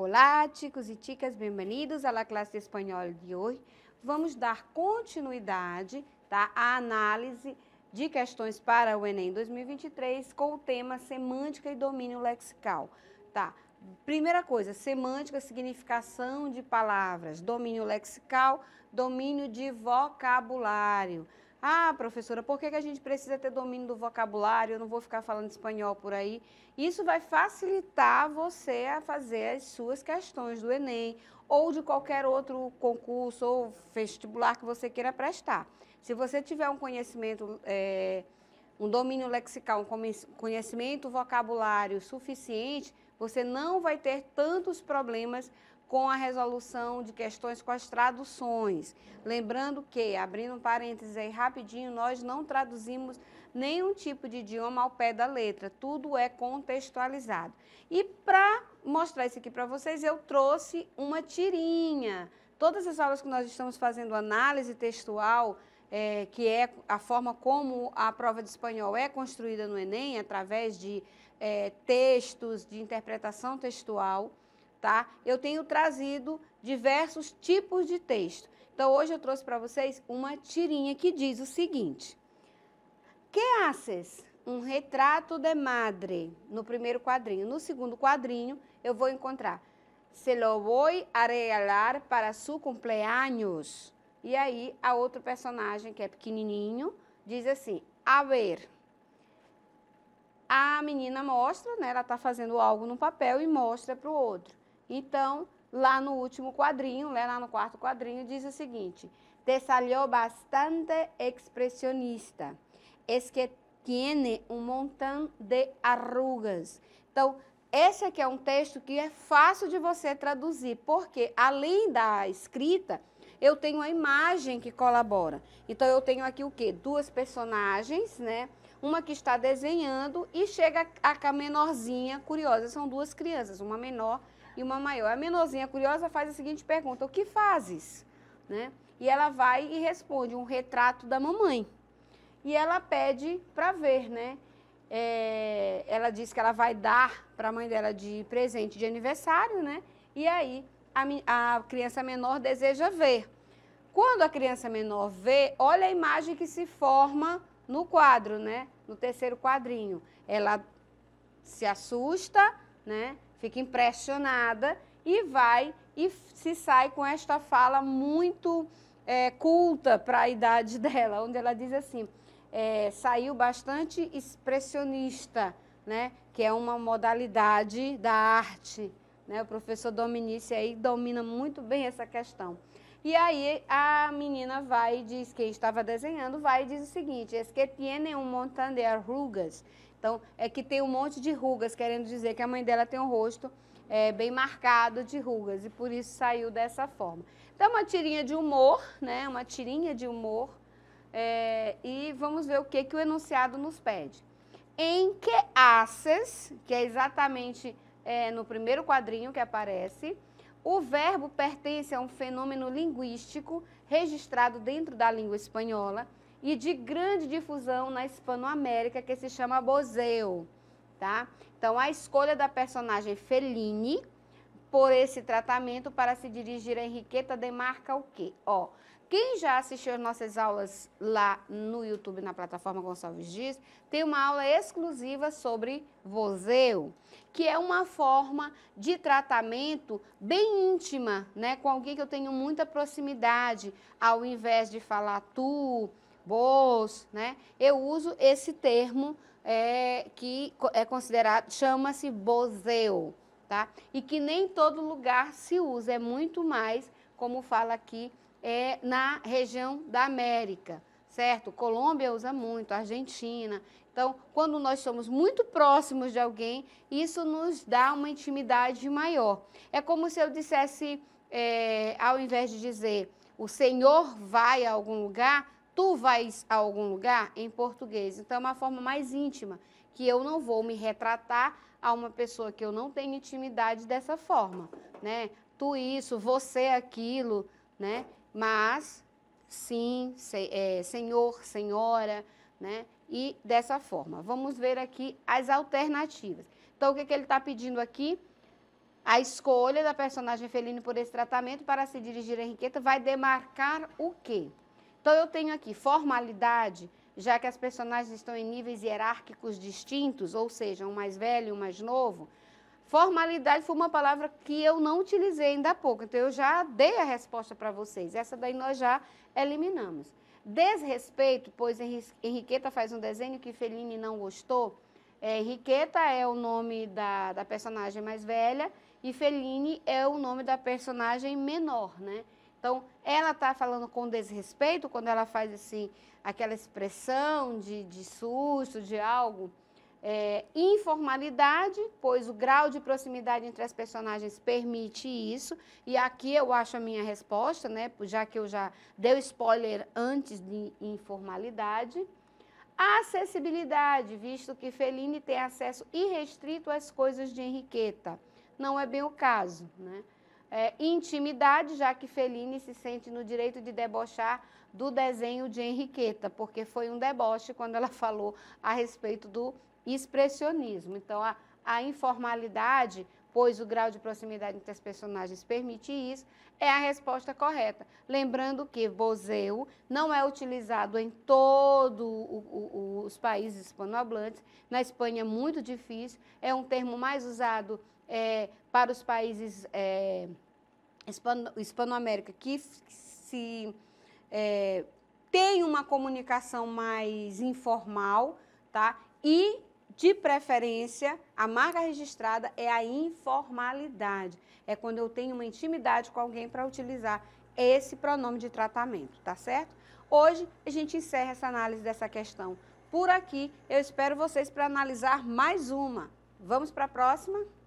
Olá, ticos e ticas, bem-vindos à classe de espanhol de hoje. Vamos dar continuidade tá, à análise de questões para o Enem 2023 com o tema semântica e domínio lexical. Tá? Primeira coisa, semântica, significação de palavras, domínio lexical, domínio de vocabulário. Ah, professora, por que, que a gente precisa ter domínio do vocabulário? Eu não vou ficar falando espanhol por aí. Isso vai facilitar você a fazer as suas questões do Enem ou de qualquer outro concurso ou vestibular que você queira prestar. Se você tiver um conhecimento, é, um domínio lexical, um conhecimento vocabulário suficiente, você não vai ter tantos problemas com a resolução de questões com as traduções. Lembrando que, abrindo um parênteses aí rapidinho, nós não traduzimos nenhum tipo de idioma ao pé da letra, tudo é contextualizado. E para mostrar isso aqui para vocês, eu trouxe uma tirinha. Todas as aulas que nós estamos fazendo análise textual, é, que é a forma como a prova de espanhol é construída no Enem, através de é, textos, de interpretação textual tá? Eu tenho trazido diversos tipos de texto. Então hoje eu trouxe para vocês uma tirinha que diz o seguinte: Que haces? Um retrato de madre no primeiro quadrinho. No segundo quadrinho eu vou encontrar Se lo voy a regalar para su cumpleaños. E aí a outro personagem que é pequenininho diz assim: A ver. A menina mostra, né? Ela está fazendo algo no papel e mostra para o outro. Então, lá no último quadrinho, né, lá no quarto quadrinho, diz o seguinte: Te salió bastante expressionista. Es que tiene um montão de arrugas. Então, esse aqui é um texto que é fácil de você traduzir, porque além da escrita, eu tenho a imagem que colabora. Então eu tenho aqui o quê? Duas personagens, né? Uma que está desenhando e chega a cá menorzinha, curiosa, são duas crianças, uma menor e uma maior. A menorzinha curiosa faz a seguinte pergunta: o que fazes? Né? E ela vai e responde um retrato da mamãe. E ela pede para ver, né? É, ela diz que ela vai dar para a mãe dela de presente de aniversário, né? E aí a, a criança menor deseja ver. Quando a criança menor vê, olha a imagem que se forma no quadro, né? No terceiro quadrinho. Ela se assusta, né? fica impressionada e vai e se sai com esta fala muito é, culta para a idade dela, onde ela diz assim: é, saiu bastante expressionista, né? Que é uma modalidade da arte. Né? O professor Dominici aí domina muito bem essa questão. E aí a menina vai e diz, quem estava desenhando, vai e diz o seguinte, es que tiene un montón de arrugas então, é que tem um monte de rugas, querendo dizer que a mãe dela tem um rosto é, bem marcado de rugas e por isso saiu dessa forma. Então, uma tirinha de humor, né? Uma tirinha de humor. É, e vamos ver o que, que o enunciado nos pede. Em que haces, que é exatamente é, no primeiro quadrinho que aparece, o verbo pertence a um fenômeno linguístico registrado dentro da língua espanhola e de grande difusão na Hispanoamérica, que se chama Bozeu, tá? Então, a escolha da personagem Fellini por esse tratamento para se dirigir a Henriqueta demarca o quê? Ó, quem já assistiu as nossas aulas lá no YouTube, na plataforma Gonçalves Dias, tem uma aula exclusiva sobre vozeu, que é uma forma de tratamento bem íntima, né? Com alguém que eu tenho muita proximidade, ao invés de falar tu, bolso, né? Eu uso esse termo é, que é considerado, chama-se bozeu, tá? E que nem todo lugar se usa, é muito mais, como fala aqui, é na região da América, certo? Colômbia usa muito, Argentina. Então, quando nós somos muito próximos de alguém, isso nos dá uma intimidade maior. É como se eu dissesse, é, ao invés de dizer o Senhor vai a algum lugar, tu vais a algum lugar em português. Então é uma forma mais íntima, que eu não vou me retratar a uma pessoa que eu não tenho intimidade dessa forma, né? Tu isso, você aquilo, né? Mas sim, se, é, senhor, senhora, né? E dessa forma. Vamos ver aqui as alternativas. Então o que, que ele está pedindo aqui? A escolha da personagem Feline por esse tratamento para se dirigir a Henriqueta vai demarcar o quê? Então eu tenho aqui formalidade, já que as personagens estão em níveis hierárquicos distintos, ou seja, um mais velho e um mais novo. Formalidade foi uma palavra que eu não utilizei ainda há pouco, então eu já dei a resposta para vocês. Essa daí nós já eliminamos. Desrespeito, pois Henriqueta faz um desenho que Fellini não gostou. É, Henriqueta é o nome da, da personagem mais velha e Fellini é o nome da personagem menor, né? Então, ela está falando com desrespeito quando ela faz assim, aquela expressão de, de susto, de algo. É, informalidade, pois o grau de proximidade entre as personagens permite isso. E aqui eu acho a minha resposta, né? Já que eu já dei spoiler antes de informalidade. Acessibilidade, visto que Fellini tem acesso irrestrito às coisas de Henriqueta. Não é bem o caso, né? é, intimidade, já que Fellini se sente no direito de debochar do desenho de Henriqueta, porque foi um deboche quando ela falou a respeito do expressionismo. Então, a, a informalidade pois o grau de proximidade entre as personagens permite isso, é a resposta correta. Lembrando que vozeu não é utilizado em todos os países hispanohablantes, na Espanha é muito difícil, é um termo mais usado é, para os países é, hispano, hispanoamérica que se é, tem uma comunicação mais informal, tá? E de preferência, a marca registrada é a informalidade. É quando eu tenho uma intimidade com alguém para utilizar esse pronome de tratamento, tá certo? Hoje a gente encerra essa análise dessa questão por aqui. Eu espero vocês para analisar mais uma. Vamos para a próxima?